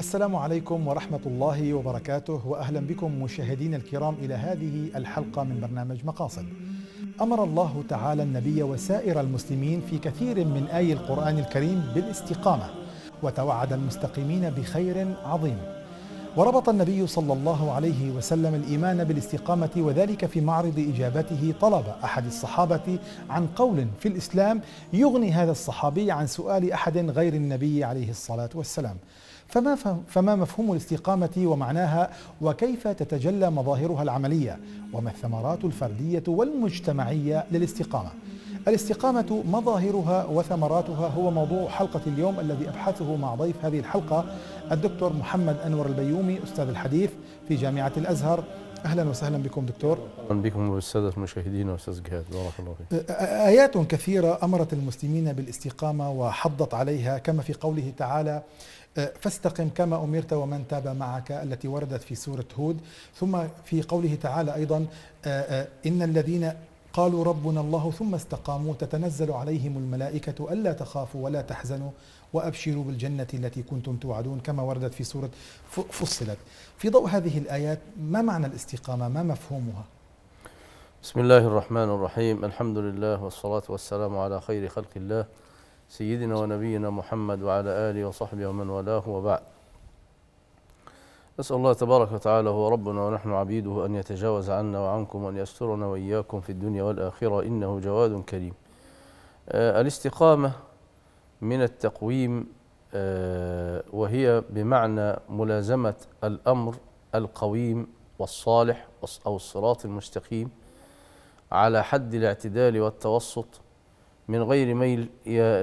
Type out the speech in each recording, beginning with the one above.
السلام عليكم ورحمة الله وبركاته وأهلا بكم مشاهدين الكرام إلى هذه الحلقة من برنامج مقاصد أمر الله تعالى النبي وسائر المسلمين في كثير من آي القرآن الكريم بالاستقامة وتوعد المستقيمين بخير عظيم وربط النبي صلى الله عليه وسلم الإيمان بالاستقامة وذلك في معرض إجابته طلب أحد الصحابة عن قول في الإسلام يغني هذا الصحابي عن سؤال أحد غير النبي عليه الصلاة والسلام فما, فما مفهوم الاستقامة ومعناها وكيف تتجلى مظاهرها العملية وما الثمرات الفردية والمجتمعية للاستقامة الاستقامة مظاهرها وثمراتها هو موضوع حلقة اليوم الذي أبحثه مع ضيف هذه الحلقة الدكتور محمد أنور البيومي أستاذ الحديث في جامعة الأزهر اهلا وسهلا بكم دكتور اهلا بكم بالساده المشاهدين واستاذ جهاد بارك الله فيك ايات كثيره امرت المسلمين بالاستقامه وحضت عليها كما في قوله تعالى أه، فاستقم كما أمرت ومن تاب معك التي وردت في سورة هود ثم في قوله تعالى أيضا أه، أه، إن الذين قالوا ربنا الله ثم استقاموا تتنزل عليهم الملائكة ألا تخافوا ولا تحزنوا وأبشروا بالجنة التي كنتم توعدون كما وردت في سورة فصلت في ضوء هذه الآيات ما معنى الاستقامة ما مفهومها بسم الله الرحمن الرحيم الحمد لله والصلاة والسلام على خير خلق الله سيدنا ونبينا محمد وعلى آله وصحبه ومن والاه وبعد نسأل الله تبارك وتعالى هو ربنا ونحن عبيده أن يتجاوز عنا وعنكم وأن يسترنا وإياكم في الدنيا والآخرة إنه جواد كريم آه الاستقامة من التقويم آه وهي بمعنى ملازمة الأمر القويم والصالح أو الصراط المستقيم على حد الاعتدال والتوسط من غير ميل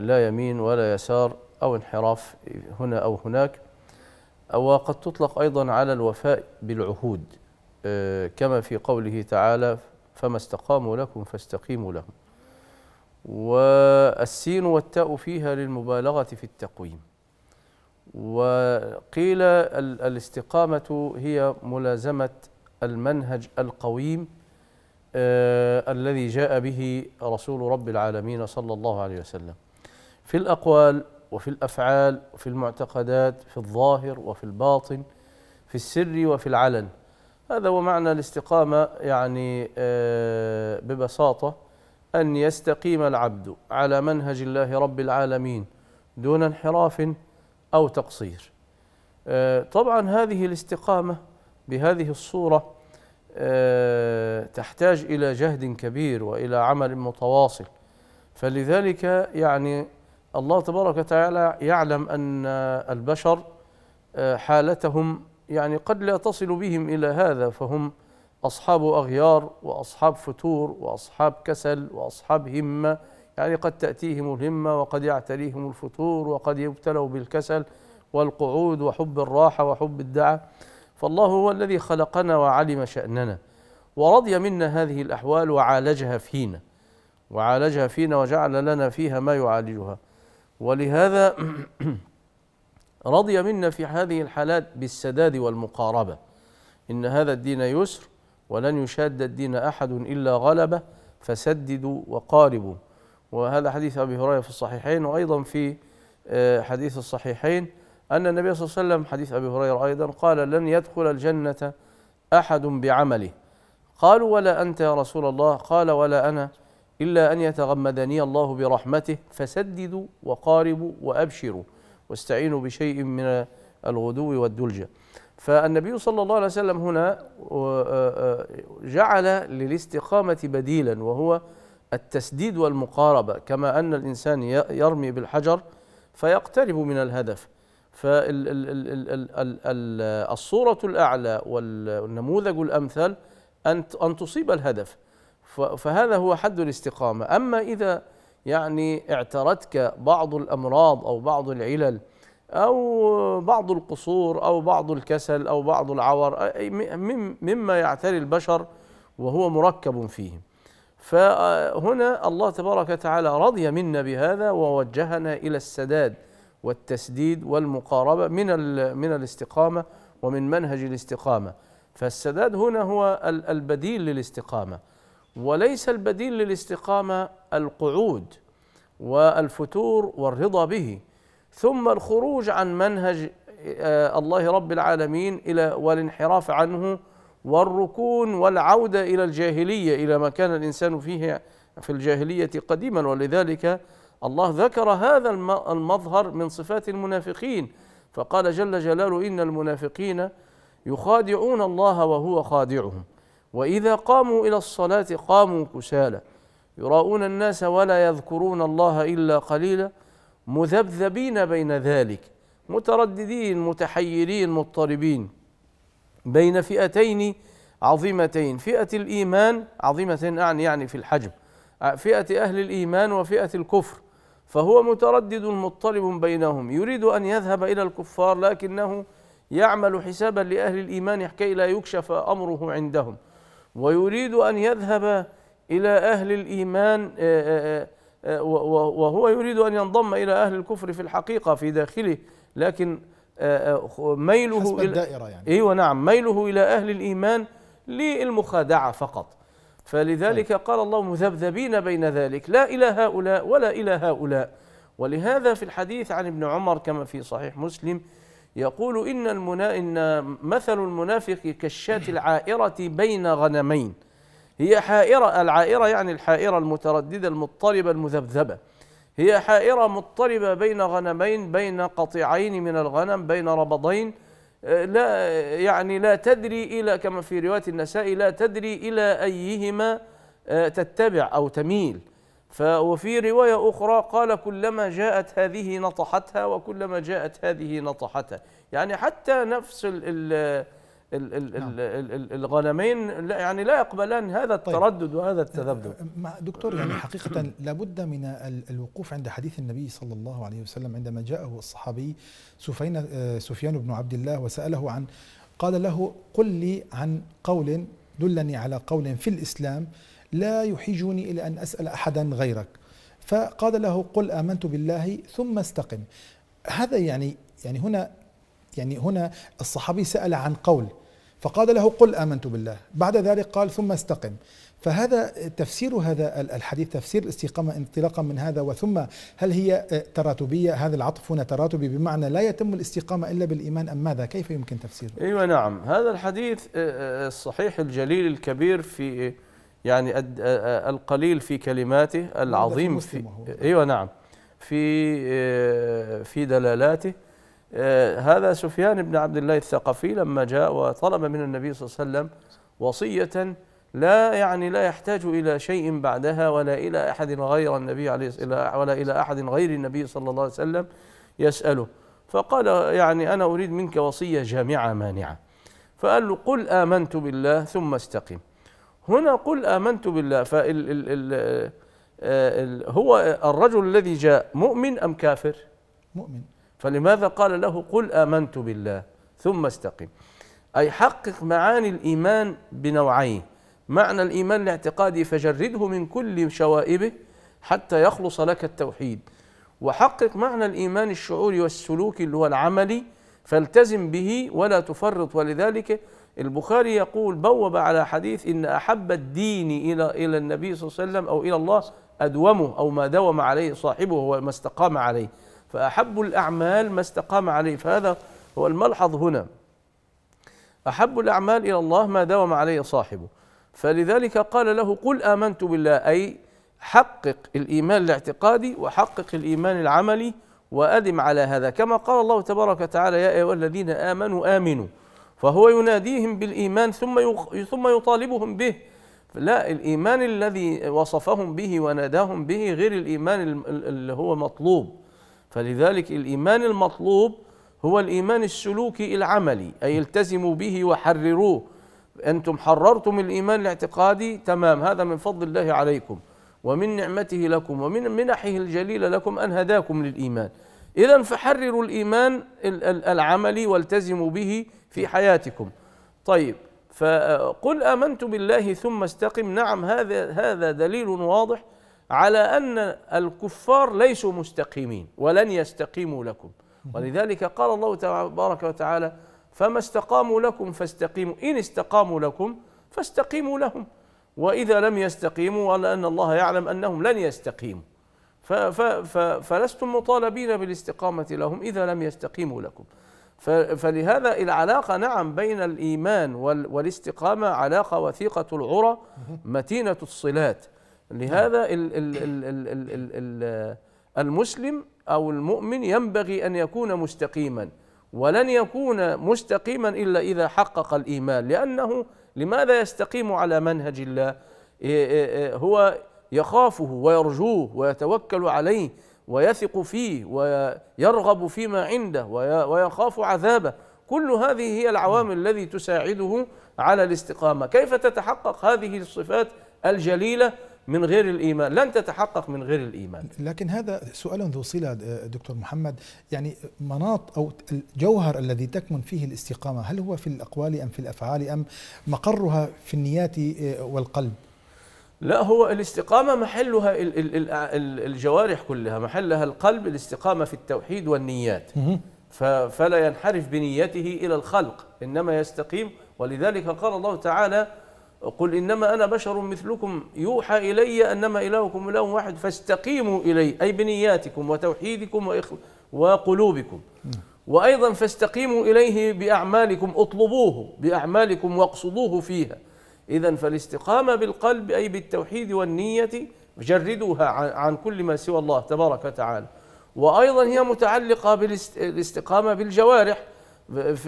لا يمين ولا يسار أو انحراف هنا أو هناك وقد تطلق أيضا على الوفاء بالعهود آه، كما في قوله تعالى فما استقاموا لكم فاستقيموا لهم والسين والتاء فيها للمبالغة في التقويم وقيل الاستقامة هي ملازمة المنهج القويم آه، الذي جاء به رسول رب العالمين صلى الله عليه وسلم في الأقوال وفي الأفعال وفي المعتقدات في الظاهر وفي الباطن في السر وفي العلن هذا هو معنى الاستقامة يعني آه، ببساطة أن يستقيم العبد على منهج الله رب العالمين دون انحراف أو تقصير آه، طبعا هذه الاستقامة بهذه الصورة آه، تحتاج إلى جهد كبير وإلى عمل متواصل فلذلك يعني الله تبارك وتعالى يعلم أن البشر آه، حالتهم يعني قد لا تصل بهم إلى هذا فهم أصحاب أغيار وأصحاب فتور وأصحاب كسل وأصحاب همة يعني قد تأتيهم الهمة وقد يعتريهم الفتور وقد يبتلوا بالكسل والقعود وحب الراحة وحب الدعاء فالله هو الذي خلقنا وعلم شأننا ورضي منا هذه الأحوال وعالجها فينا وعالجها فينا وجعل لنا فيها ما يعالجها ولهذا رضي منا في هذه الحالات بالسداد والمقاربة إن هذا الدين يسر ولن يشاد الدين أحد إلا غلبه فسددوا وقاربوا وهذا حديث أبي هريرة في الصحيحين وأيضا في آه، حديث الصحيحين أن النبي صلى الله عليه وسلم حديث أبي هريرة أيضا قال لن يدخل الجنة أحد بعمله قالوا ولا أنت يا رسول الله قال ولا أنا إلا أن يتغمدني الله برحمته فسددوا وقاربوا وأبشروا واستعينوا بشيء من الغدو والدلجة فالنبي صلى الله عليه وسلم هنا جعل للاستقامة بديلا وهو التسديد والمقاربة كما أن الإنسان يرمي بالحجر فيقترب من الهدف فالصورة الأعلى والنموذج الأمثل أن أن تصيب الهدف فهذا هو حد الاستقامة أما إذا يعني اعترتك بعض الأمراض أو بعض العلل أو بعض القصور أو بعض الكسل أو بعض العور مما يعتري البشر وهو مركب فيهم فهنا آه، الله تبارك وتعالى رضي منا بهذا ووجهنا إلى السداد والتسديد والمقاربة من من الاستقامة ومن منهج الاستقامة فالسداد هنا هو البديل للاستقامة وليس البديل للاستقامة القعود والفتور والرضا به ثم الخروج عن منهج آه، الله رب العالمين الى والانحراف عنه والركون والعوده الى الجاهليه الى ما كان الانسان فيه في الجاهليه قديما ولذلك الله ذكر هذا المظهر من صفات المنافقين فقال جل جلاله إن المنافقين يخادعون الله وهو خادعهم وإذا قاموا إلى الصلاة قاموا كسالى يراؤون الناس ولا يذكرون الله إلا قليلا مذبذبين بين ذلك مترددين متحيرين مضطربين بين فئتين عظيمتين فئة الإيمان عظيمة أعني يعني في الحجم فئة أهل الإيمان وفئة الكفر فهو متردد مضطرب بينهم يريد أن يذهب إلى الكفار لكنه يعمل حسابا لأهل الإيمان كي لا يكشف أمره عندهم ويريد أن يذهب إلى أهل الإيمان آه، آه، آه، وهو يريد أن ينضم إلى أهل الكفر في الحقيقة في داخله لكن ميله حسب الدائرة يعني إيوة نعم ميله إلى أهل الإيمان للمخادعة فقط فلذلك طيب. قال الله مذبذبين بين ذلك لا إلى هؤلاء ولا إلى هؤلاء ولهذا في الحديث عن ابن عمر كما في صحيح مسلم يقول إن, المنا... إن مثل المنافق كالشاة العائرة بين غنمين هي حائرة العائرة يعني الحائرة المترددة المضطربة المذبذبة هي حائرة مضطربة بين غنمين بين قطيعين من الغنم بين ربضين لا يعني لا تدري إلى كما في رواية النسائي لا تدري إلى أيهما آه، تتبع أو تميل وفي رواية أخرى قال كلما جاءت هذه نطحتها وكلما جاءت هذه نطحتها يعني حتى نفس ال نعم. الغنمين يعني لا يقبلان هذا طيب. التردد وهذا التذبذب أه، أه، دكتور يعني حقيقة لابد من الوقوف عند حديث النبي صلى الله عليه وسلم عندما جاءه الصحابي أه، سفيان بن عبد الله وسأله عن قال له قل لي عن قول دلني على قول في الإسلام لا يحيجني إلى أن أسأل أحدا غيرك فقال له قل آمنت بالله ثم استقم هذا يعني يعني هنا يعني هنا الصحابي سأل عن قول فقال له قل آمنت بالله بعد ذلك قال ثم استقم فهذا تفسير هذا الحديث تفسير الاستقامة انطلاقا من هذا وثم هل هي تراتبية هذا العطف هنا تراتبي بمعنى لا يتم الاستقامة إلا بالإيمان أم ماذا كيف يمكن تفسيره أيوة نعم هذا الحديث الصحيح الجليل الكبير في يعني القليل في كلماته العظيم في, أيوة نعم في في دلالاته آه، هذا سفيان بن عبد الله الثقفي لما جاء وطلب من النبي صلى الله عليه وسلم وصية لا يعني لا يحتاج إلى شيء بعدها ولا إلى أحد غير النبي عليه ولا إلى أحد غير النبي صلى الله عليه وسلم يسأله فقال يعني أنا أريد منك وصية جامعة مانعة فقال له قل آمنت بالله ثم استقم هنا قل آمنت بالله فال ال ال آه، هو الرجل الذي جاء مؤمن أم كافر؟ مؤمن فلماذا قال له قل آمنت بالله ثم استقم أي حقق معاني الإيمان بنوعين معنى الإيمان الاعتقادي فجرده من كل شوائبه حتى يخلص لك التوحيد وحقق معنى الإيمان الشعوري والسلوكي اللي هو العملي فالتزم به ولا تفرط ولذلك البخاري يقول بوب على حديث إن أحب الدين إلى إلى النبي صلى الله عليه وسلم أو إلى الله أدومه أو ما دوم عليه صاحبه وما استقام عليه فأحب الأعمال ما استقام عليه فهذا هو الملحظ هنا أحب الأعمال إلى الله ما داوم عليه صاحبه فلذلك قال له قل آمنت بالله أي حقق الإيمان الاعتقادي وحقق الإيمان العملي وأدم على هذا كما قال الله تبارك وتعالى يا أيها الذين آمنوا آمنوا فهو يناديهم بالإيمان ثم ثم يطالبهم به لا الإيمان الذي وصفهم به وناداهم به غير الإيمان اللي هو مطلوب فلذلك الإيمان المطلوب هو الإيمان السلوكي العملي أي التزموا به وحرروه أنتم حررتم الإيمان الاعتقادي تمام هذا من فضل الله عليكم ومن نعمته لكم ومن منحه الجليلة لكم أن هداكم للإيمان إذا فحرروا الإيمان العملي والتزموا به في حياتكم طيب فقل آمنت بالله ثم استقم نعم هذا هذا دليل واضح على أن الكفار ليسوا مستقيمين ولن يستقيموا لكم ولذلك قال الله تبارك وتعالى فما استقاموا لكم فاستقيموا إن استقاموا لكم فاستقيموا لهم وإذا لم يستقيموا على أن الله يعلم أنهم لن يستقيموا فلستم مطالبين بالاستقامة لهم إذا لم يستقيموا لكم فلهذا العلاقة نعم بين الإيمان والاستقامة علاقة وثيقة العرى متينة الصلات لهذا الـ الـ الـ الـ الـ الـ الـ المسلم أو المؤمن ينبغي أن يكون مستقيما ولن يكون مستقيما إلا إذا حقق الإيمان لأنه لماذا يستقيم على منهج الله إيه- إيه- إيه- هو يخافه ويرجوه ويتوكل عليه ويثق فيه ويرغب فيما عنده ويخاف عذابه كل هذه هي العوامل التي تساعده على الاستقامة كيف تتحقق هذه الصفات الجليلة من غير الإيمان لن تتحقق من غير الإيمان لكن هذا سؤال ذو صلة دكتور محمد يعني مناط أو الجوهر الذي تكمن فيه الاستقامة هل هو في الأقوال أم في الأفعال أم مقرها في النيات آه، والقلب لا هو الاستقامة محلها الجوارح كلها محلها القلب الاستقامة في التوحيد والنيات فلا ينحرف بنيته إلى الخلق إنما يستقيم ولذلك قال الله تعالى قل إنما أنا بشر مثلكم يوحى إلي أنما إلهكم إله واحد فاستقيموا إلي أي بنياتكم وتوحيدكم وقلوبكم وأيضا فاستقيموا إليه بأعمالكم اطلبوه بأعمالكم واقصدوه فيها إذا فالاستقامة بالقلب أي بالتوحيد والنية جردوها عن كل ما سوى الله تبارك وتعالى وأيضا هي متعلقة بالاستقامة بالجوارح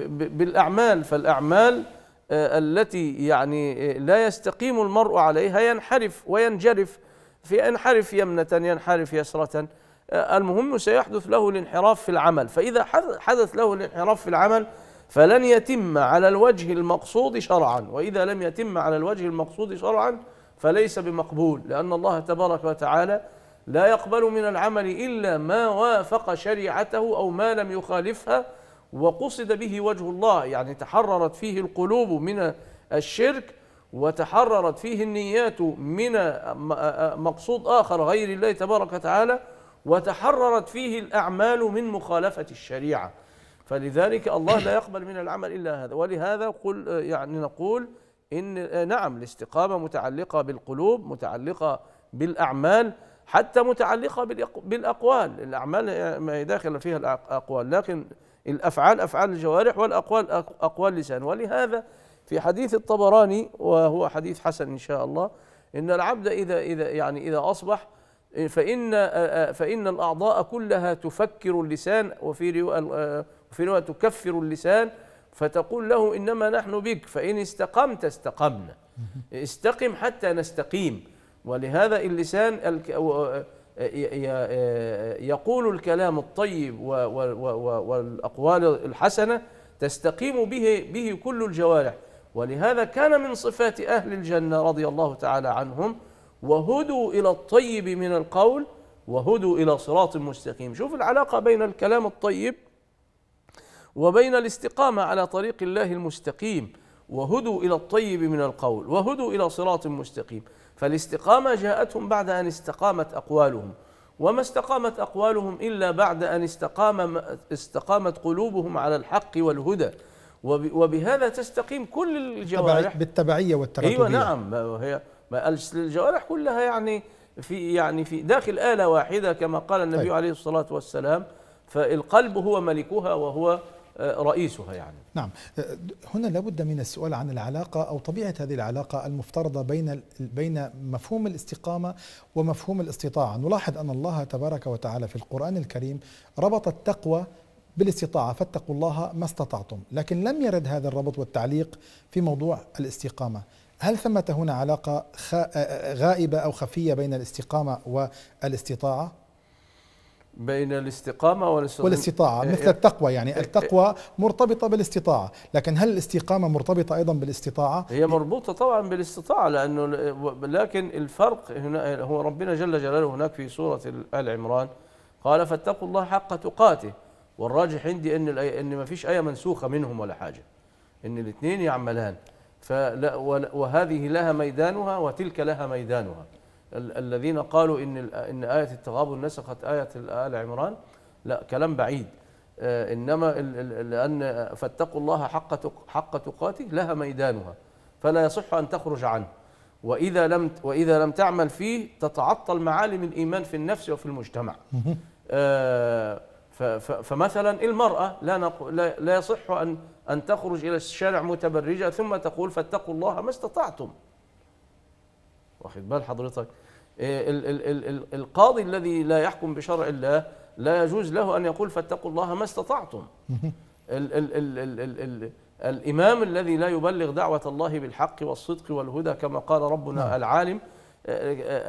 بالأعمال فالأعمال آه، التي يعني آه، لا يستقيم المرء عليها ينحرف وينجرف في انحرف يمنة ينحرف يسرة آه، المهم سيحدث له الانحراف في العمل فإذا حدث له الانحراف في العمل فلن يتم على الوجه المقصود شرعا وإذا لم يتم على الوجه المقصود شرعا فليس بمقبول لأن الله تبارك وتعالى لا يقبل من العمل إلا ما وافق شريعته أو ما لم يخالفها وقصد به وجه الله يعني تحررت فيه القلوب من الشرك وتحررت فيه النيات من مقصود آخر غير الله تبارك وتعالى وتحررت فيه الأعمال من مخالفة الشريعة فلذلك الله لا يقبل من العمل إلا هذا ولهذا قل يعني نقول إن نعم الاستقامة متعلقة بالقلوب متعلقة بالأعمال حتى متعلقة بالأقوال الأعمال ما هي داخلة فيها الأقوال لكن الأفعال أفعال الجوارح والأقوال أقوال لسان ولهذا في حديث الطبراني وهو حديث حسن إن شاء الله إن العبد إذا إذا يعني إذا أصبح فإن فإن الأعضاء كلها تفكر اللسان وفي وفي رواية تكفر اللسان فتقول له إنما نحن بك فإن استقمت استقمنا استقم حتى نستقيم ولهذا اللسان آه، يقول الكلام الطيب والأقوال الحسنة تستقيم به, به كل الجوارح ولهذا كان من صفات أهل الجنة رضي الله تعالى عنهم وهدوا إلى الطيب من القول وهدوا إلى صراط مستقيم شوف العلاقة بين الكلام الطيب وبين الاستقامة على طريق الله المستقيم وهدوا إلى الطيب من القول وهدوا إلى صراط مستقيم فالاستقامة جاءتهم بعد أن استقامت أقوالهم وما استقامت أقوالهم إلا بعد أن استقام استقامت قلوبهم على الحق والهدى وبهذا تستقيم كل الجوارح بالتبعية والتراتبية أيوة نعم هي الجوارح كلها يعني في يعني في داخل آلة واحدة كما قال النبي طيب. عليه الصلاة والسلام فالقلب هو ملكها وهو آه، رئيسها يعني نعم آه، هنا لابد من السؤال عن العلاقة أو طبيعة هذه العلاقة المفترضة بين بين مفهوم الاستقامة ومفهوم الاستطاعة نلاحظ أن الله تبارك وتعالى في القرآن الكريم ربط التقوى بالاستطاعة فاتقوا الله ما استطعتم لكن لم يرد هذا الربط والتعليق في موضوع الاستقامة هل ثمة هنا علاقة آه، غائبة أو خفية بين الاستقامة والاستطاعة؟ بين الاستقامة والاستطاعة والاستطاعة مثل إيه. التقوى يعني إيه، إيه. التقوى مرتبطة بالاستطاعة لكن هل الاستقامة مرتبطة أيضا بالاستطاعة هي مربوطة طبعا بالاستطاعة لأنه لكن الفرق هنا هو ربنا جل جلاله هناك في سورة آل عمران قال فاتقوا الله حق تقاته والراجح عندي ان ان ما فيش ايه منسوخه منهم ولا حاجه ان الاثنين يعملان فلا وهذه لها ميدانها وتلك لها ميدانها الذين قالوا ان ان ايه التغابن نسخت ايه ال عمران لا كلام بعيد آه، انما لان فاتقوا الله حق حق تقاته لها ميدانها فلا يصح ان تخرج عنه واذا لم واذا لم تعمل فيه تتعطل معالم الايمان في النفس وفي المجتمع آه، فمثلا المراه لا لا يصح ان ان تخرج الى الشارع متبرجه ثم تقول فاتقوا الله ما استطعتم واخد بال حضرتك إيه، ال ال ال القاضي الذي لا يحكم بشرع الله لا يجوز له أن يقول فاتقوا الله ما استطعتم ال ال ال ال ال ال الإمام الذي لا يبلغ دعوة الله بالحق والصدق والهدى كما قال ربنا نعم. العالم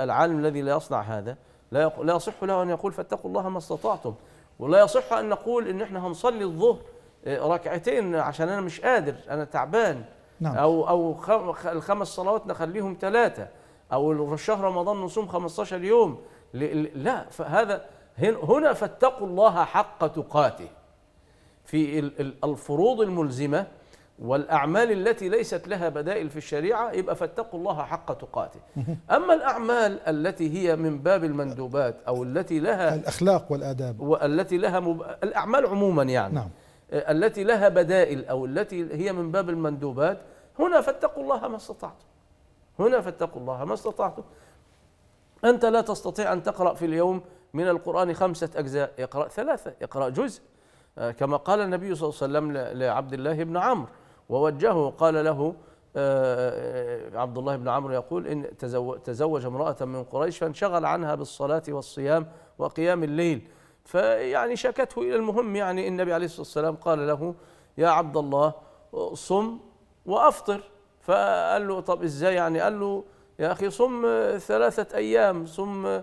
العالم الذي لا يصنع هذا لا لا يصح له أن يقول فاتقوا الله ما استطعتم ولا يصح أن نقول إن إحنا هنصلي الظهر إيه، ركعتين عشان أنا مش قادر أنا تعبان نعم. أو أو الخمس صلوات نخليهم ثلاثة او شهر رمضان نصوم 15 يوم لا فهذا هنا فاتقوا الله حق تقاته في الفروض الملزمه والاعمال التي ليست لها بدائل في الشريعه يبقى فاتقوا الله حق تقاته اما الاعمال التي هي من باب المندوبات او التي لها الاخلاق والاداب والتي لها مب... الاعمال عموما يعني نعم. التي لها بدائل او التي هي من باب المندوبات هنا فاتقوا الله ما استطعتم هنا فاتقوا الله ما استطعتم أنت لا تستطيع أن تقرأ في اليوم من القرآن خمسة أجزاء اقرأ ثلاثة اقرأ جزء آه، كما قال النبي صلى الله عليه وسلم لعبد الله بن عمرو ووجهه قال له آه، آه، عبد الله بن عمرو يقول إن تزوج امرأة من قريش فانشغل عنها بالصلاة والصيام وقيام الليل فيعني شكته إلى المهم يعني النبي عليه الصلاة والسلام قال له يا عبد الله صم وأفطر فقال له طب ازاي يعني قال له يا اخي صم ثلاثه ايام صم آه،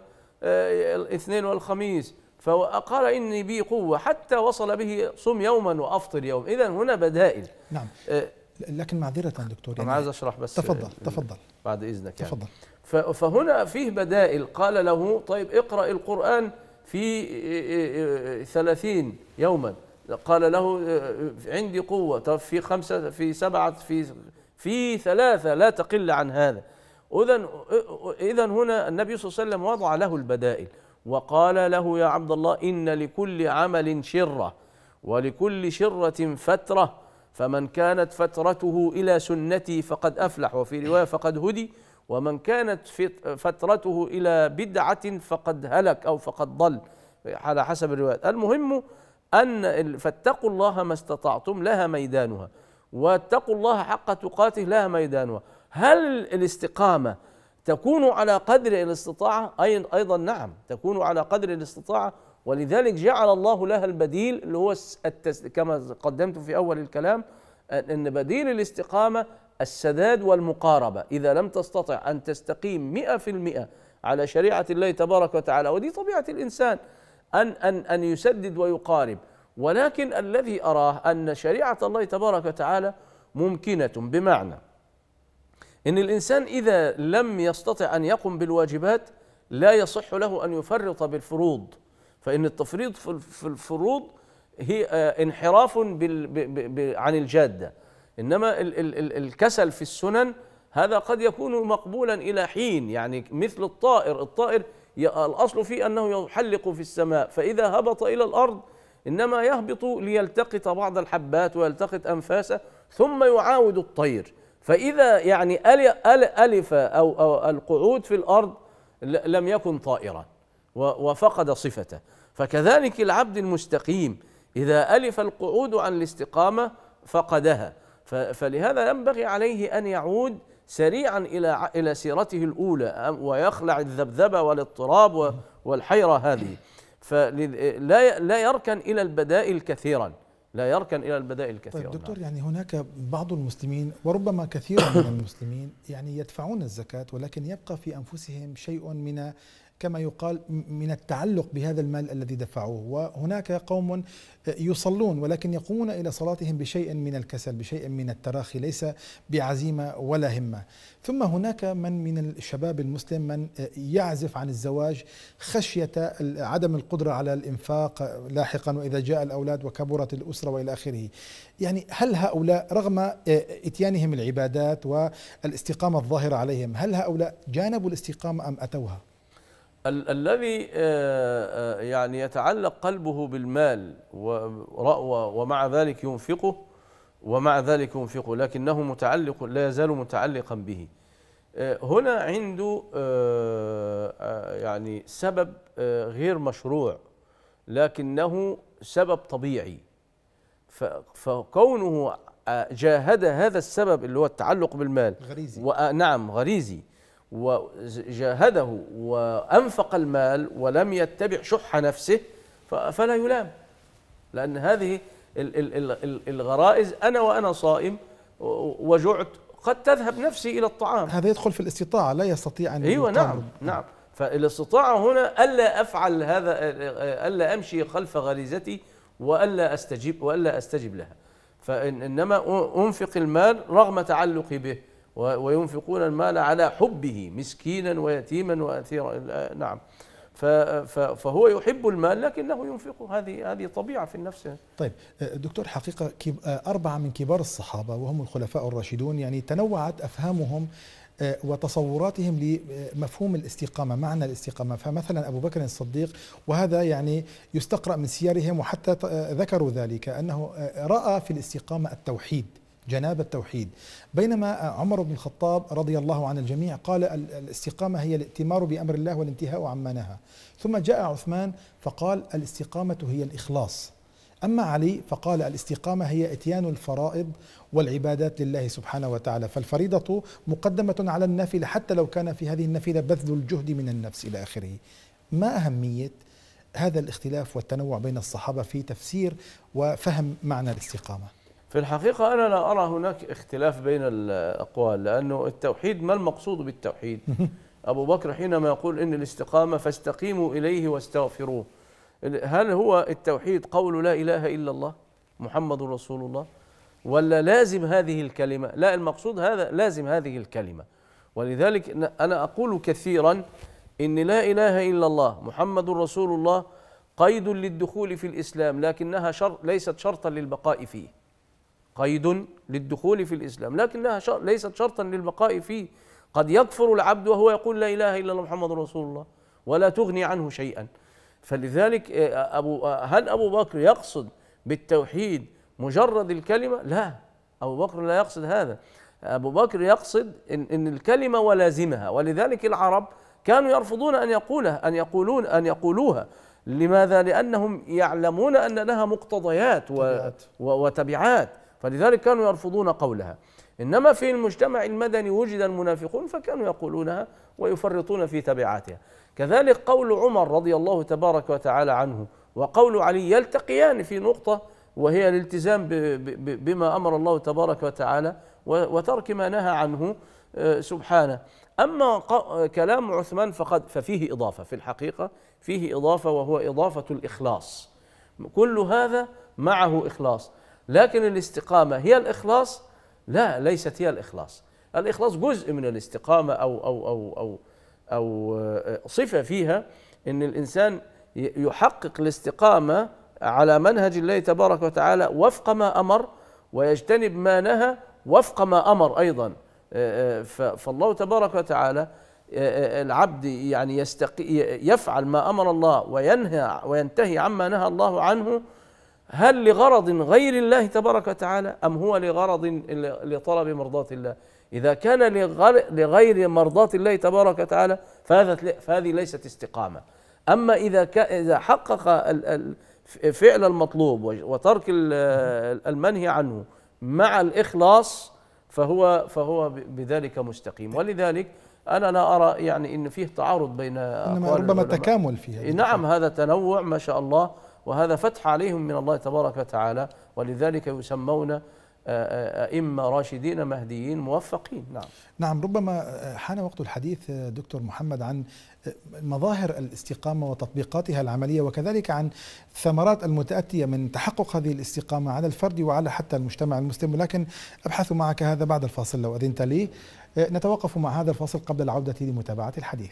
الاثنين والخميس فقال اني بي قوه حتى وصل به صم يوما وافطر يوم اذا هنا بدائل نعم آه، لكن معذره دكتور يعني انا عايز اشرح بس تفضل آه، تفضل بعد اذنك يعني تفضل فهنا فيه بدائل قال له طيب اقرا القران في ثلاثين يوما قال له عندي قوه طب في خمسه في سبعه في في ثلاثة لا تقل عن هذا إذن إذا هنا النبي صلى الله عليه وسلم وضع له البدائل وقال له يا عبد الله إن لكل عمل شرة ولكل شرة فترة فمن كانت فترته إلى سنتي فقد أفلح وفي رواية فقد هدي ومن كانت فترته إلى بدعة فقد هلك أو فقد ضل على حسب الرواية المهم أن فاتقوا الله ما استطعتم لها ميدانها واتقوا الله حق تقاته لها ميدانها هل الاستقامه تكون على قدر الاستطاعه أي ايضا نعم تكون على قدر الاستطاعه ولذلك جعل الله لها البديل اللي هو التس... كما قدمت في اول الكلام ان بديل الاستقامه السداد والمقاربه اذا لم تستطع ان تستقيم 100% على شريعه الله تبارك وتعالى ودي طبيعه الانسان ان ان ان يسدد ويقارب ولكن الذي أراه أن شريعة الله تبارك وتعالى ممكنة بمعنى إن الإنسان إذا لم يستطع أن يقم بالواجبات لا يصح له أن يفرط بالفروض فإن التفريط في الفروض هي آه، انحراف عن الجادة إنما الكسل في السنن هذا قد يكون مقبولا إلى حين يعني مثل الطائر الطائر الأصل فيه أنه يحلق في السماء فإذا هبط إلى الأرض إنما يهبط ليلتقط بعض الحبات ويلتقط أنفاسه ثم يعاود الطير فإذا يعني ألف أو, أو القعود في الأرض لم يكن طائرا وفقد صفته فكذلك العبد المستقيم إذا ألف القعود عن الاستقامة فقدها فلهذا ينبغي عليه أن يعود سريعا إلى إلى سيرته الأولى ويخلع الذبذبة والاضطراب والحيرة هذه فلا لا يركن الى البدائل كثيرا لا يركن الى البدائل طيب كثيرا طيب دكتور نعم. يعني هناك بعض المسلمين وربما كثير من المسلمين يعني يدفعون الزكاه ولكن يبقى في انفسهم شيء من كما يقال من التعلق بهذا المال الذي دفعوه وهناك قوم آه، يصلون ولكن يقومون إلى صلاتهم بشيء من الكسل بشيء من التراخي ليس بعزيمة ولا همة ثم هناك من من الشباب المسلم من آه، يعزف عن الزواج خشية عدم القدرة على الإنفاق آه، لاحقا وإذا جاء الأولاد وكبرت الأسرة وإلى آخره يعني هل هؤلاء رغم إتيانهم العبادات والاستقامة الظاهرة عليهم هل هؤلاء جانبوا الاستقامة أم أتوها؟ ال الذي آه، آه، يعني يتعلق قلبه بالمال ومع ذلك ينفقه ومع ذلك ينفقه لكنه متعلق لا يزال متعلقا به آه، هنا عنده يعني سبب غير مشروع لكنه سبب طبيعي فكونه جاهد هذا السبب اللي هو التعلق بالمال غريزي نعم غريزي وجاهده وأنفق المال ولم يتبع شح نفسه فلا يلام لأن هذه الغرائز أنا وأنا صائم وجعت قد تذهب نفسي إلى الطعام هذا يدخل في الاستطاعة لا يستطيع أن أيوة نعم نعم فالاستطاعة هنا ألا أفعل هذا ألا أمشي خلف غريزتي وألا أستجيب وألا أستجب لها فإنما أنفق المال رغم تعلقي به وينفقون المال على حبه مسكينا ويتيما واثيرا نعم فهو يحب المال لكنه ينفقه هذه هذه طبيعه في النفس طيب دكتور حقيقه اربعه من كبار الصحابه وهم الخلفاء الراشدون يعني تنوعت افهامهم آه، وتصوراتهم لمفهوم الاستقامة معنى الاستقامة فمثلا أبو بكر الصديق وهذا يعني يستقرأ من سيرهم وحتى ذكروا ذلك أنه آه، رأى في الاستقامة التوحيد جناب التوحيد بينما عمر بن الخطاب رضي الله عن الجميع قال الاستقامة هي الائتمار بأمر الله والانتهاء عما نهى ثم جاء عثمان فقال الاستقامة هي الإخلاص أما علي فقال الاستقامة هي إتيان الفرائض والعبادات لله سبحانه وتعالى فالفريضة مقدمة على النافلة حتى لو كان في هذه النافلة بذل الجهد من النفس إلى آخره ما أهمية هذا الاختلاف والتنوع بين الصحابة في تفسير وفهم معنى الاستقامة في الحقيقة أنا لا أرى هناك اختلاف بين الأقوال لأنه التوحيد ما المقصود بالتوحيد أبو بكر حينما يقول إن الاستقامة فاستقيموا إليه واستغفروه هل هو التوحيد قول لا إله إلا الله محمد رسول الله ولا لازم هذه الكلمة لا المقصود هذا لازم هذه الكلمة ولذلك أنا أقول كثيرا إن لا إله إلا الله محمد رسول الله قيد للدخول في الإسلام لكنها شر ليست شرطا للبقاء فيه قيد للدخول في الإسلام لكنها شر ليست شرطا للبقاء فيه قد يكفر العبد وهو يقول لا إله إلا الله محمد رسول الله ولا تغني عنه شيئا فلذلك آه، آه، أبو آه، هل أبو بكر يقصد بالتوحيد مجرد الكلمة لا أبو بكر لا يقصد هذا أبو بكر يقصد إن, إن الكلمة ولازمها ولذلك العرب كانوا يرفضون أن يقولها أن يقولون أن يقولوها لماذا؟ لأنهم يعلمون أن لها مقتضيات و... وتبعات فلذلك كانوا يرفضون قولها إنما في المجتمع المدني وجد المنافقون فكانوا يقولونها ويفرطون في تبعاتها كذلك قول عمر رضي الله تبارك وتعالى عنه وقول علي يلتقيان في نقطة وهي الالتزام بما أمر الله تبارك وتعالى وترك ما نهى عنه آه، سبحانه أما كلام عثمان فقد ففيه إضافة في الحقيقة فيه إضافة وهو إضافة الإخلاص كل هذا معه إخلاص لكن الاستقامة هي الإخلاص لا ليست هي الإخلاص الإخلاص جزء من الاستقامة أو أو أو أو أو آه، صفة فيها أن الإنسان يحقق الاستقامة على منهج الله تبارك وتعالى وفق ما أمر ويجتنب ما نهى وفق ما أمر أيضا آه، آه، فالله تبارك وتعالى العبد يعني يفعل ما أمر الله وينهى وينتهي عما نهى الله عنه هل لغرض غير الله تبارك وتعالى أم هو لغرض لطلب مرضاة الله إذا كان لغير مرضاة الله تبارك وتعالى فهذه ليست استقامة أما إذا إذا حقق فعل المطلوب وترك المنهي عنه مع الإخلاص فهو فهو بذلك مستقيم طيب. ولذلك انا لا ارى يعني ان فيه تعارض بين انما ربما تكامل فيها إيه، نعم هذا تنوع ما شاء الله وهذا فتح عليهم من الله تبارك وتعالى ولذلك يسمون آه، آه، أئمة راشدين مهديين موفقين نعم نعم ربما آه، حان وقت الحديث دكتور محمد عن مظاهر الاستقامة وتطبيقاتها العملية وكذلك عن الثمرات المتأتية من تحقق هذه الاستقامة على الفرد وعلى حتى المجتمع المسلم ولكن أبحث معك هذا بعد الفاصل لو أذنت لي نتوقف مع هذا الفاصل قبل العودة لمتابعة الحديث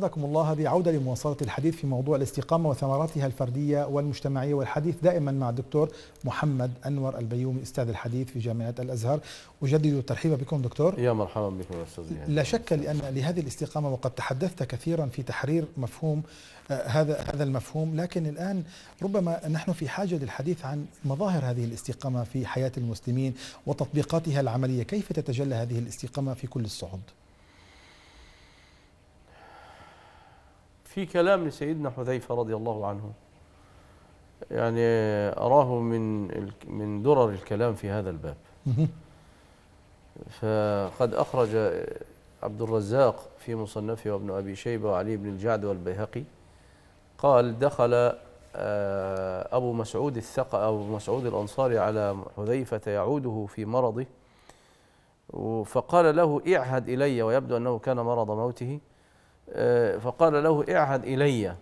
أسعدكم الله هذه عودة لمواصلة الحديث في موضوع الاستقامة وثمراتها الفردية والمجتمعية والحديث دائما مع الدكتور محمد أنور البيومي أستاذ الحديث في جامعة الأزهر أجدد الترحيب بكم دكتور يا مرحبا بكم أستاذ لا شك لأن لهذه الاستقامة وقد تحدثت كثيرا في تحرير مفهوم آه، هذا هذا المفهوم لكن الآن ربما نحن في حاجة للحديث عن مظاهر هذه الاستقامة في حياة المسلمين وتطبيقاتها العملية كيف تتجلى هذه الاستقامة في كل الصعود في كلام لسيدنا حذيفة رضي الله عنه يعني أراه من من درر الكلام في هذا الباب فقد أخرج عبد الرزاق في مصنفه وابن أبي شيبة وعلي بن الجعد والبيهقي قال دخل آه، أبو مسعود الثقة أبو مسعود الأنصاري على حذيفة يعوده في مرضه فقال له اعهد إلي ويبدو أنه كان مرض موته آه، فقال له اعهد إلي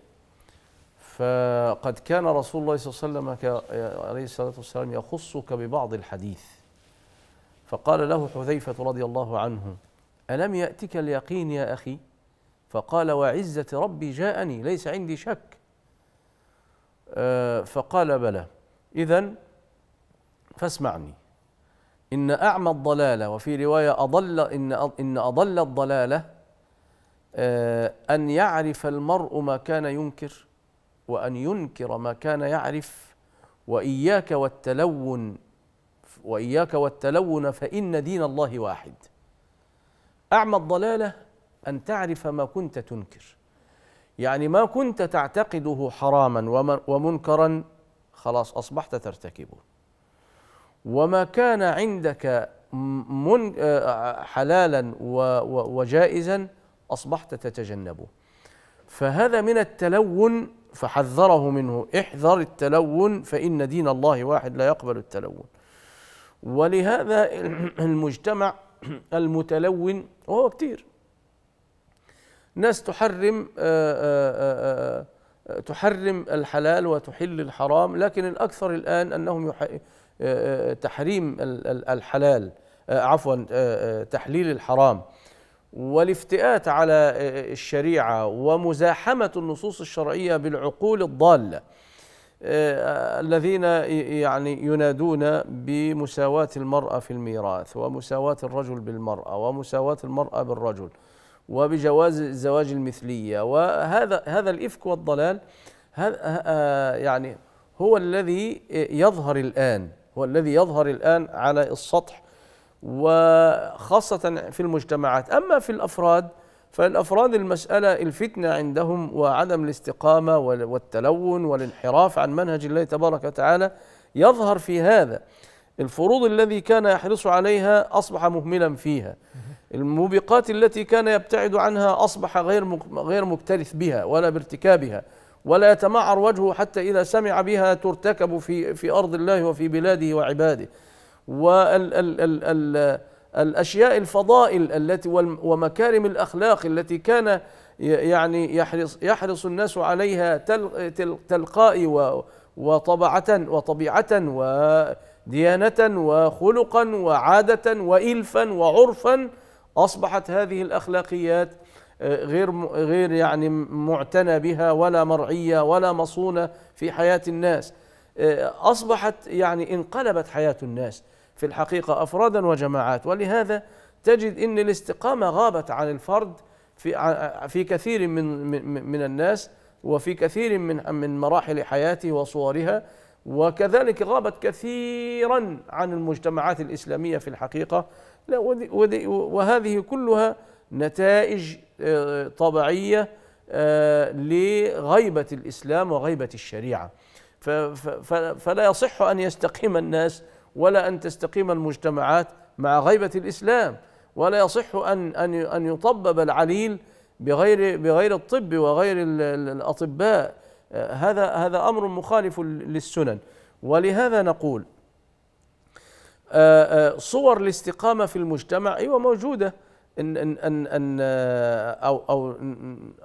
فقد كان رسول الله صلى الله عليه وسلم آه، عليه الصلاة والسلام يخصك ببعض الحديث فقال له حذيفة رضي الله عنه ألم يأتك اليقين يا أخي فقال وعزة ربي جاءني ليس عندي شك آه، فقال بلى إذا فاسمعني إن أعمى الضلالة وفي رواية أضل إن إن أضل الضلالة آه، أن يعرف المرء ما كان ينكر وأن ينكر ما كان يعرف وإياك والتلون وإياك والتلون فإن دين الله واحد أعمى الضلالة أن تعرف ما كنت تنكر يعني ما كنت تعتقده حراما ومنكرا خلاص أصبحت ترتكبه وما كان عندك من آه، حلالا وجائزا أصبحت تتجنبه فهذا من التلون فحذره منه احذر التلون فإن دين الله واحد لا يقبل التلون ولهذا المجتمع المتلون وهو كثير ناس تحرم آه، آه، آه، تحرم الحلال وتحل الحرام لكن الأكثر الآن أنهم تحريم الحلال عفوا تحليل الحرام والافتئات على الشريعه ومزاحمه النصوص الشرعيه بالعقول الضاله آه، الذين يعني ينادون بمساواه المراه في الميراث ومساواه الرجل بالمراه ومساواه المراه بالرجل وبجواز الزواج المثليه وهذا هذا الافك والضلال آه، يعني هو الذي يظهر الان هو الذي يظهر الان على السطح وخاصة في المجتمعات أما في الأفراد فالأفراد المسألة الفتنة عندهم وعدم الاستقامة والتلون والانحراف عن منهج الله تبارك وتعالى يظهر في هذا الفروض الذي كان يحرص عليها أصبح مهملا فيها الموبقات التي كان يبتعد عنها أصبح غير غير مكترث بها ولا بارتكابها ولا يتمعر وجهه حتى إذا سمع بها ترتكب في في أرض الله وفي بلاده وعباده والاشياء الفضائل التي ومكارم الاخلاق التي كان يعني يحرص يحرص الناس عليها تلقائي وطبعة وطبيعة وديانة وخلقا وعادة وإلفا وعرفا أصبحت هذه الأخلاقيات غير غير يعني معتنى بها ولا مرعية ولا مصونة في حياة الناس أصبحت يعني انقلبت حياة الناس في الحقيقة أفرادا وجماعات ولهذا تجد أن الاستقامة غابت عن الفرد في في كثير من من الناس وفي كثير من من مراحل حياته وصورها وكذلك غابت كثيرا عن المجتمعات الإسلامية في الحقيقة وهذه كلها نتائج آه، طبيعية آه، لغيبة الإسلام وغيبة الشريعة فلا يصح أن يستقيم الناس ولا ان تستقيم المجتمعات مع غيبه الاسلام ولا يصح ان ان ان يطبب العليل بغير بغير الطب وغير الاطباء آه، هذا هذا امر مخالف للسنن ولهذا نقول آه، آه، صور الاستقامه في المجتمع ايوه موجوده ان ان ان, أن او او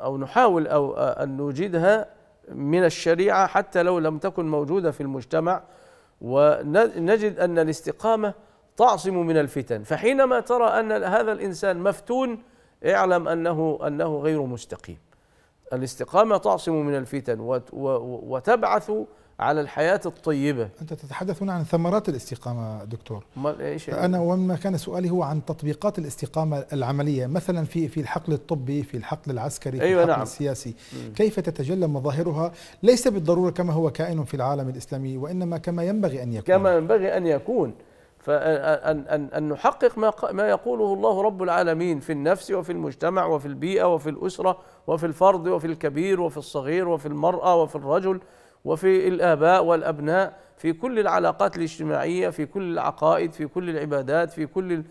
او نحاول او ان نوجدها من الشريعه حتى لو لم تكن موجوده في المجتمع ونجد ان الاستقامه تعصم من الفتن فحينما ترى ان هذا الانسان مفتون اعلم انه انه غير مستقيم الاستقامه تعصم من الفتن وتبعث على الحياة الطيبة أنت تتحدث هنا عن ثمرات الاستقامة دكتور إيش أنا وما كان سؤالي هو عن تطبيقات الاستقامة العملية مثلا في في الحقل الطبي في الحقل العسكري في أيوة الحقل نعم. السياسي مم. كيف تتجلى مظاهرها ليس بالضرورة كما هو كائن في العالم الإسلامي وإنما كما ينبغي أن يكون كما ينبغي أن يكون فأن أن أن نحقق ما ما يقوله الله رب العالمين في النفس وفي المجتمع وفي البيئة وفي الأسرة وفي الفرد وفي الكبير وفي الصغير وفي المرأة وفي الرجل وفي الآباء والأبناء في كل العلاقات الاجتماعية في كل العقائد في كل العبادات في كل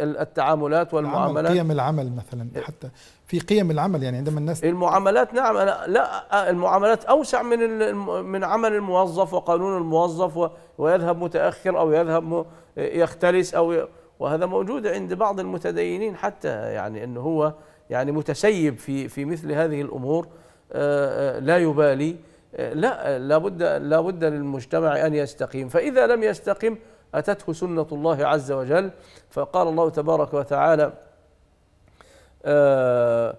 التعاملات والمعاملات قيم العمل مثلا إيه. حتى في قيم العمل يعني عندما الناس المعاملات نعم أنا لا آه، المعاملات أوسع من من عمل الموظف وقانون الموظف ويذهب متأخر أو يذهب يختلس أو وهذا موجود عند بعض المتدينين حتى يعني أنه هو يعني متسيب في في مثل هذه الأمور آه، آه، لا يبالي لا لابد لابد للمجتمع ان يستقيم فاذا لم يستقم اتته سنه الله عز وجل فقال الله تبارك وتعالى آه،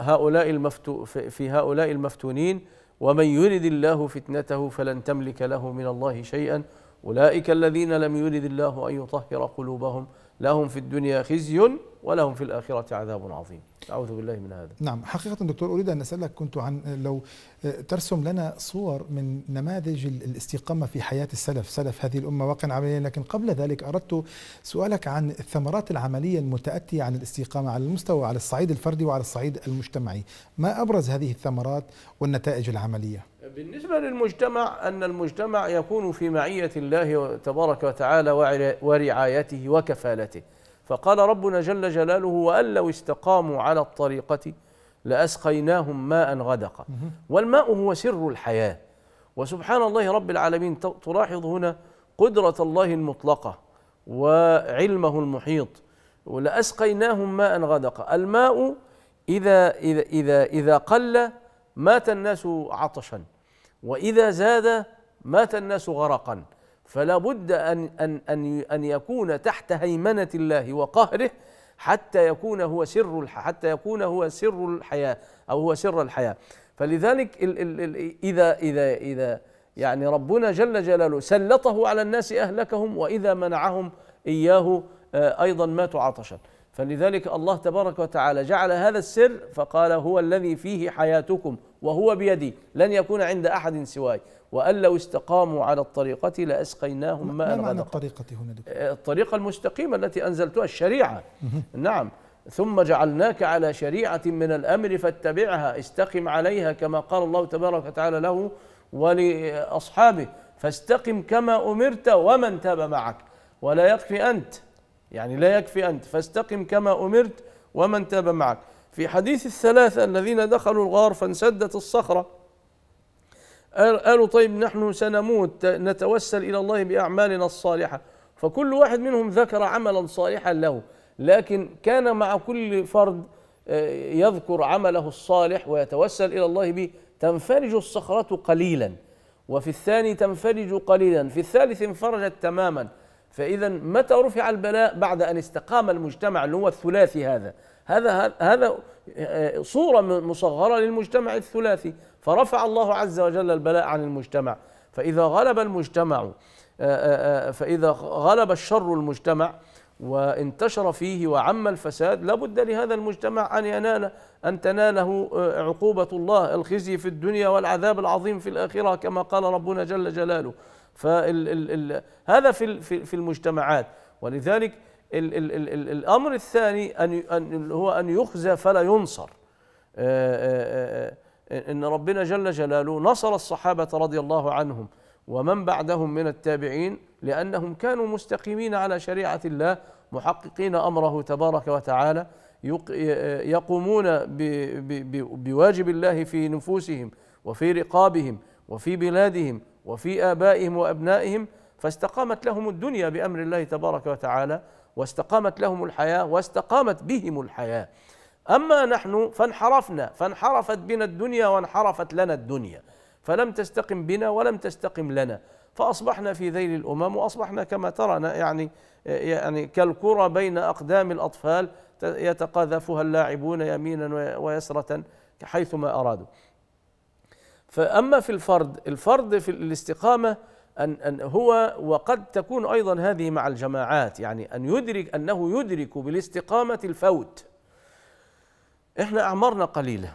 هؤلاء المفتو في هؤلاء المفتونين ومن يرد الله فتنته فلن تملك له من الله شيئا أولئك الذين لم يرد الله أن يطهر قلوبهم لهم في الدنيا خزي ولهم في الآخرة عذاب عظيم أعوذ بالله من هذا نعم حقيقة دكتور أريد أن أسألك كنت عن لو آه، ترسم لنا صور من نماذج الاستقامة في حياة السلف سلف هذه الأمة واقعا عمليا لكن قبل ذلك أردت سؤالك عن الثمرات العملية المتأتية عن الاستقامة على المستوى على الصعيد الفردي وعلى الصعيد المجتمعي ما أبرز هذه الثمرات والنتائج العملية بالنسبة للمجتمع أن المجتمع يكون في معية الله تبارك وتعالى ورعايته وكفالته فقال ربنا جل جلاله وأن لو استقاموا على الطريقة لأسقيناهم ماء غدقا والماء هو سر الحياة وسبحان الله رب العالمين تلاحظ هنا قدرة الله المطلقة وعلمه المحيط ولأسقيناهم ماء غدقا الماء إذا, إذا, إذا, إذا قل مات الناس عطشا وإذا زاد مات الناس غرقا فلا بد أن, أن, أن, أن يكون تحت هيمنة الله وقهره حتى يكون هو سر حتى يكون هو سر الحياة أو هو سر الحياة فلذلك ال ال ال إذا إذا إذا يعني ربنا جل جلاله سلطه على الناس أهلكهم وإذا منعهم إياه آه، أيضا ماتوا عطشا فلذلك الله تبارك وتعالى جعل هذا السر فقال هو الذي فيه حياتكم وهو بيدي لن يكون عند أحد سواي وأن لو استقاموا على الطريقة لأسقيناهم ماء ما معنى الطريقة هنا دكتور؟ آه، الطريقة المستقيمة التي أنزلتها الشريعة نعم ثم جعلناك على شريعة من الأمر فاتبعها استقم عليها كما قال الله تبارك وتعالى له ولأصحابه فاستقم كما أمرت ومن تاب معك ولا يكفي أنت يعني لا يكفي أنت فاستقم كما أمرت ومن تاب معك في حديث الثلاثة الذين دخلوا الغار فانسدت الصخرة قالوا طيب نحن سنموت نتوسل إلى الله بأعمالنا الصالحة فكل واحد منهم ذكر عملا صالحا له لكن كان مع كل فرد آه، يذكر عمله الصالح ويتوسل إلى الله به تنفرج الصخرة قليلا وفي الثاني تنفرج قليلا في الثالث انفرجت تماما فإذا متى رفع البلاء بعد أن استقام المجتمع اللي هو الثلاثي هذا هذا هذا آه، صورة مصغرة للمجتمع الثلاثي فرفع الله عز وجل البلاء عن المجتمع فإذا غلب المجتمع آه، آه، آه، فإذا غلب الشر المجتمع وانتشر فيه وعم الفساد لابد لهذا المجتمع أن ينال أن تناله عقوبة الله الخزي في الدنيا والعذاب العظيم في الآخرة كما قال ربنا جل جلاله فهذا في في المجتمعات ولذلك الأمر الثاني أن هو أن يخزى فلا ينصر آآ آآ ان ربنا جل جلاله نصر الصحابه رضي الله عنهم ومن بعدهم من التابعين لانهم كانوا مستقيمين على شريعه الله محققين امره تبارك وتعالى يقومون بواجب الله في نفوسهم وفي رقابهم وفي بلادهم وفي ابائهم وابنائهم فاستقامت لهم الدنيا بامر الله تبارك وتعالى واستقامت لهم الحياه واستقامت بهم الحياه أما نحن فانحرفنا فانحرفت بنا الدنيا وانحرفت لنا الدنيا فلم تستقم بنا ولم تستقم لنا فأصبحنا في ذيل الأمم وأصبحنا كما ترى يعني يعني كالكرة بين أقدام الأطفال يتقاذفها اللاعبون يمينا ويسرة حيثما أرادوا فأما في الفرد الفرد في الاستقامة أن, أن هو وقد تكون أيضا هذه مع الجماعات يعني أن يدرك أنه يدرك بالاستقامة الفوت احنا اعمارنا قليله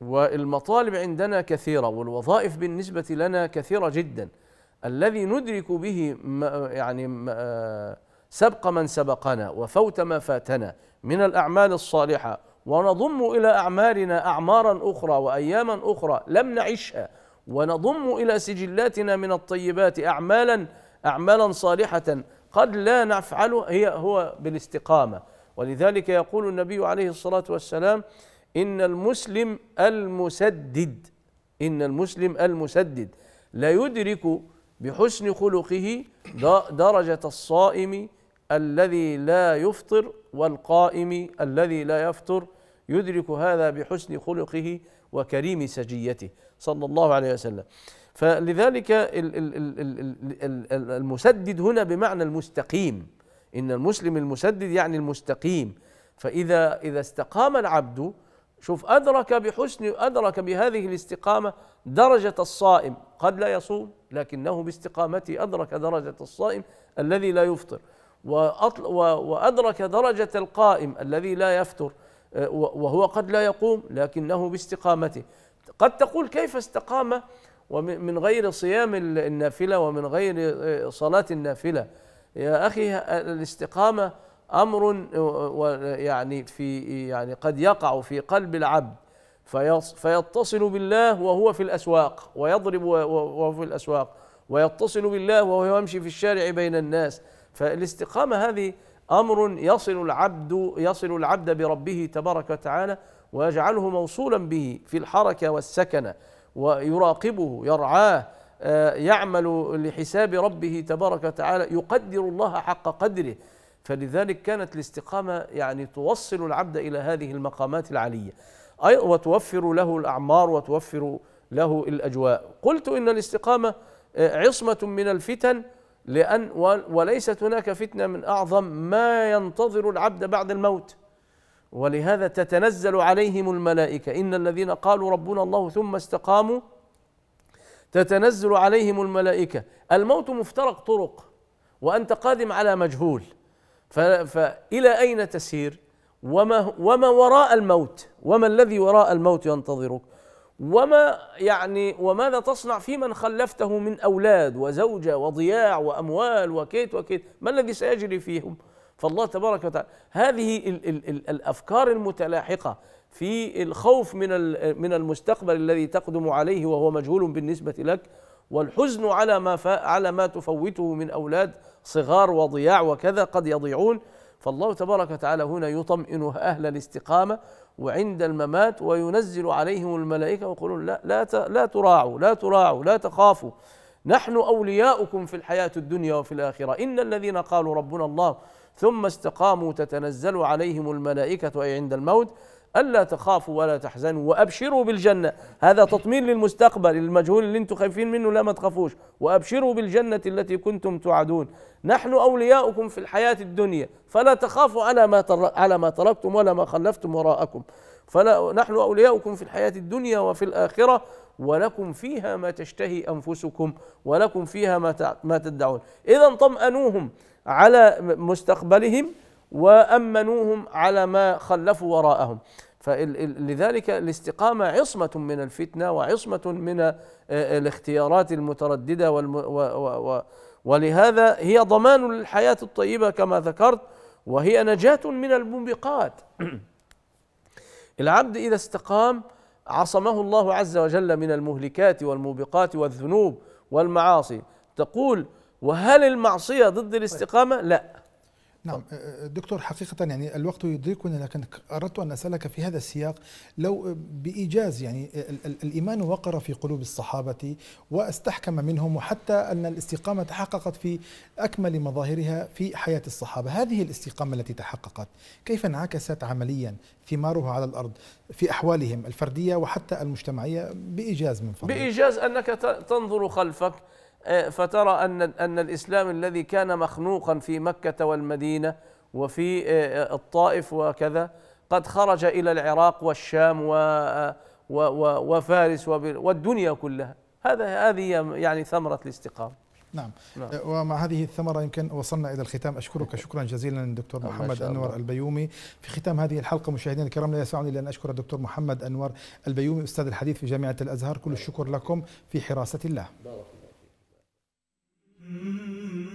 والمطالب عندنا كثيره والوظائف بالنسبه لنا كثيره جدا الذي ندرك به ما يعني سبق من سبقنا وفوت ما فاتنا من الاعمال الصالحه ونضم الى اعمالنا اعمارا اخرى واياما اخرى لم نعشها ونضم الى سجلاتنا من الطيبات اعمالا اعمالا صالحه قد لا نفعلها هي هو بالاستقامه ولذلك يقول النبي عليه الصلاة والسلام إن المسلم المسدد إن المسلم المسدد لا يدرك بحسن خلقه درجة الصائم الذي لا يفطر والقائم الذي لا يفطر يدرك هذا بحسن خلقه وكريم سجيته صلى الله عليه وسلم فلذلك المسدد هنا بمعنى المستقيم إن المسلم المسدد يعني المستقيم فإذا إذا استقام العبد شوف أدرك بحسن أدرك بهذه الاستقامة درجة الصائم قد لا يصوم لكنه باستقامته أدرك درجة الصائم الذي لا يفطر وأدرك درجة القائم الذي لا يفطر أه، وهو قد لا يقوم لكنه باستقامته قد تقول كيف استقام ومن غير صيام النافلة ومن غير أه، صلاة النافلة يا اخي الاستقامه امر يعني في يعني قد يقع في قلب العبد فيتصل بالله وهو في الاسواق ويضرب وهو في الاسواق ويتصل بالله وهو يمشي في الشارع بين الناس فالاستقامه هذه امر يصل العبد يصل العبد بربه تبارك وتعالى ويجعله موصولا به في الحركه والسكنه ويراقبه يرعاه يعمل لحساب ربه تبارك وتعالى يقدر الله حق قدره فلذلك كانت الاستقامة يعني توصل العبد إلى هذه المقامات العلية وتوفر له الأعمار وتوفر له الأجواء قلت إن الاستقامة آه، عصمة من الفتن لأن وليست هناك فتنة من أعظم ما ينتظر العبد بعد الموت ولهذا تتنزل عليهم الملائكة إن الذين قالوا ربنا الله ثم استقاموا تتنزل عليهم الملائكه الموت مفترق طرق وانت قادم على مجهول فالى اين تسير وما وما وراء الموت وما الذي وراء الموت ينتظرك وما يعني وماذا تصنع في من خلفته من اولاد وزوجه وضياع واموال وكيت وكيت ما الذي سيجري فيهم فالله تبارك وتعالى هذه الـ الـ الـ الافكار المتلاحقه في الخوف من من المستقبل الذي تقدم عليه وهو مجهول بالنسبه لك والحزن على ما على ما تفوته من اولاد صغار وضياع وكذا قد يضيعون فالله تبارك وتعالى هنا يطمئن اهل الاستقامه وعند الممات وينزل عليهم الملائكه ويقولون لا لا لا تراعوا لا تراعوا لا تخافوا نحن اولياؤكم في الحياه الدنيا وفي الاخره ان الذين قالوا ربنا الله ثم استقاموا تتنزل عليهم الملائكه اي عند الموت ألا تخافوا ولا تحزنوا وأبشروا بالجنة هذا تطمين للمستقبل المجهول اللي انتم خايفين منه لا ما تخافوش وأبشروا بالجنة التي كنتم توعدون نحن أولياؤكم في الحياة الدنيا فلا تخافوا على ما على ما تركتم ولا ما خلفتم وراءكم فلا نحن أولياؤكم في الحياة الدنيا وفي الآخرة ولكم فيها ما تشتهي أنفسكم ولكم فيها ما ما تدعون إذا طمأنوهم على مستقبلهم وأمنوهم على ما خلفوا وراءهم فلذلك الاستقامة عصمة من الفتنة وعصمة من آه، الاختيارات المترددة ولهذا هي ضمان للحياة الطيبة كما ذكرت وهي نجاة من الموبقات العبد إذا استقام عصمه الله عز وجل من المهلكات والموبقات والذنوب والمعاصي تقول وهل المعصية ضد الاستقامة؟ لا نعم دكتور حقيقة يعني الوقت يدركنا لكن أردت أن أسألك في هذا السياق لو بإيجاز يعني الإيمان وقر في قلوب الصحابة واستحكم منهم وحتى أن الاستقامة تحققت في أكمل مظاهرها في حياة الصحابة هذه الاستقامة التي تحققت كيف انعكست عمليا ثمارها على الأرض في أحوالهم الفردية وحتى المجتمعية بإيجاز من فضلك بإيجاز أنك تنظر خلفك آه، فترى أن أن الإسلام الذي كان مخنوقا في مكة والمدينة وفي آه، آه، الطائف وكذا قد خرج إلى العراق والشام و وفارس والدنيا كلها هذا هذه يعني ثمرة الاستقامة نعم. نعم ومع هذه الثمرة يمكن وصلنا إلى الختام أشكرك شكرا جزيلا دكتور محمد أنور البيومي في ختام هذه الحلقة مشاهدينا الكرام لا يسعني أن أشكر الدكتور محمد أنور البيومي أستاذ الحديث في جامعة الأزهر كل نعم. الشكر لكم في حراسة الله بارك. Mm-hmm.